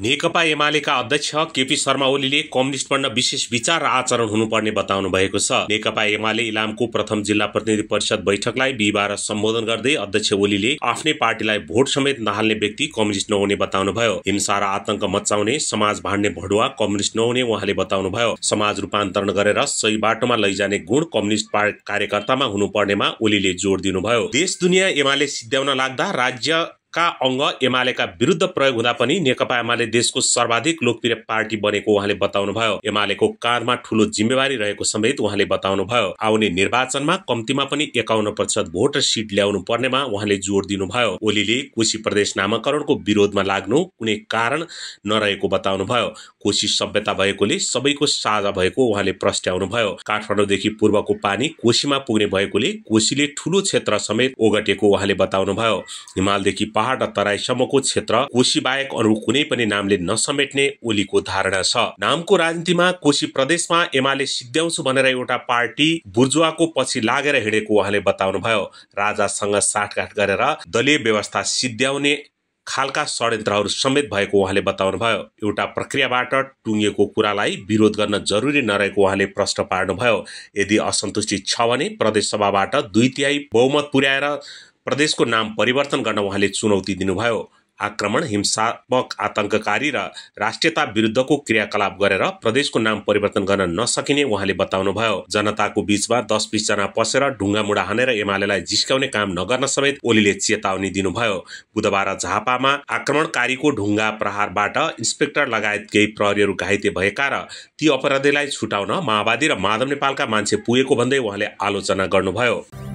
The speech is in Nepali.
नेकपा एमालेका अध्यक्ष केपी शर्मा ओलीले कम्युनिस्ट बन्न विशेष विचार र आचरण हुनुपर्ने बताउनु भएको छ नेकपा एमाले इलामको प्रथम जिल्ला प्रतिनिधि परिषद बैठकलाई बिहिबार सम्बोधन गर्दै अध्यक्ष ओलीले आफ्नै पार्टीलाई भोट समेत नहाल्ने व्यक्ति कम्युनिस्ट नहुने बताउनुभयो हिंसा र आतंक मचाउने समाज भाँड्ने भडुवा कम्युनिस्ट नहुने उहाँले बताउनुभयो समाज रूपान्तरण गरेर सही बाटोमा लैजाने गुण कम्युनिस्ट कार्यकर्तामा हुनुपर्नेमा ओलीले जोड दिनुभयो देश दुनियाँ एमाले सिद्ध्याउन लाग्दा राज्य का अङ्ग एमालेका विरुद्ध प्रयोग हुँदा पनि नेकपा एमाले देशको सर्वाधिक लोकप्रिय पार्टी बनेको उहाँले बताउनुभयो एमालेको काँधमा ठूलो जिम्मेवारी रहेको समेत उहाँले बताउनुभयो आउने निर्वाचनमा कम्तीमा पनि एकाउन्न प्रतिशत भोट र सिट ल्याउनु पर्नेमा उहाँले जोड दिनुभयो ओलीले कोशी प्रदेश नामाकरणको विरोधमा लाग्नु कुनै कारण नरहेको बताउनुभयो कोशी सभ्यता भएकोले सबैको साझा भएको उहाँले प्रस्ट्याउनुभयो काठमाडौँदेखि पूर्वको पानी कोशीमा पुग्ने भएकोले कोशीले ठूलो क्षेत्र समेत ओगटेको उहाँले बताउनुभयो हिमालदेखि पहाड र तराईसम्मको क्षेत्र कोशी बाहेक अरू कुनै पनि नामले नसमेट्ने ओलीको धारणा छ नामको राजनीतिमा कोशी प्रदेशमा एमाले सिद्ध्याउँछु भनेर एउटा पार्टी बुर्जुवाको पछि लागेर हिँडेको उहाँले बताउनुभयो राजासँग साठगाठ गरेर दलीय व्यवस्था सिद्ध्याउने खालका षड्यन्त्रहरू समेत भएको उहाँले बताउनुभयो एउटा प्रक्रियाबाट टुङ्गिएको कुरालाई विरोध गर्न जरुरी नरहेको उहाँले प्रश्न पार्नुभयो यदि असन्तुष्टि छ भने प्रदेश सभाबाट दुई तिहाई बहुमत पुर्याएर प्रदेशको नाम परिवर्तन गर्न उहाँले चुनौती दिनुभयो आक्रमण हिंसात्मक आतंककारी र राष्ट्रियता विरुद्धको क्रियाकलाप गरेर प्रदेशको नाम परिवर्तन गर्न नसकिने उहाँले बताउनुभयो जनताको बीचमा दस बिसजना पसेर ढुङ्गामुढा हानेर एमालेलाई जिस्काउने काम नगर्न समेत ओलीले चेतावनी दिनुभयो बुधबार झापामा आक्रमणकारीको ढुङ्गा प्रहारबाट इन्सपेक्टर लगायत केही प्रहरीहरू घाइते भएका र ती अपराधीलाई छुटाउन माओवादी र माधव नेपालका मान्छे पुगेको भन्दै उहाँले आलोचना गर्नुभयो